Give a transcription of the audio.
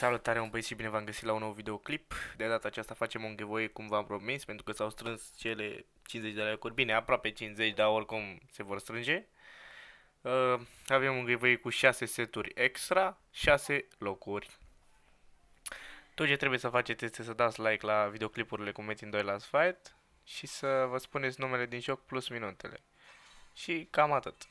Salutare, un băieți și bine v-am găsit la un nou videoclip. De data aceasta facem un giveaway cum v-am promis, pentru că s-au strâns cele 50 de like-uri. Bine, aproape 50, dar oricum se vor strânge. Uh, avem un giveaway cu 6 seturi extra, 6 locuri. Tot ce trebuie să faceți este să dați like la videoclipurile cu Metin 2 Last Fight și să vă spuneți numele din joc plus minutele. Și cam atât.